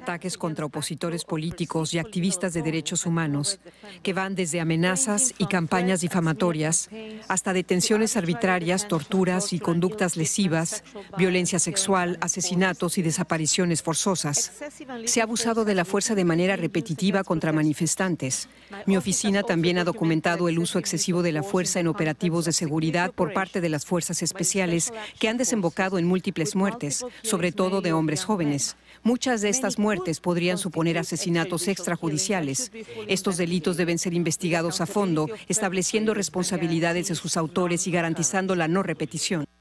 Ataques contra opositores políticos y activistas de derechos humanos, que van desde amenazas y campañas difamatorias hasta detenciones arbitrarias, torturas y conductas lesivas, violencia sexual, asesinatos y desapariciones forzosas. Se ha abusado de la fuerza de manera repetitiva contra manifestantes. Mi oficina también ha documentado el uso excesivo de la fuerza en operativos de seguridad por parte de las fuerzas especiales que han desembocado en múltiples muertes, sobre todo de hombres jóvenes. Muchas de estas muertes podrían suponer asesinatos extrajudiciales. Estos delitos deben ser investigados a fondo, estableciendo responsabilidades de sus autores y garantizando la no repetición.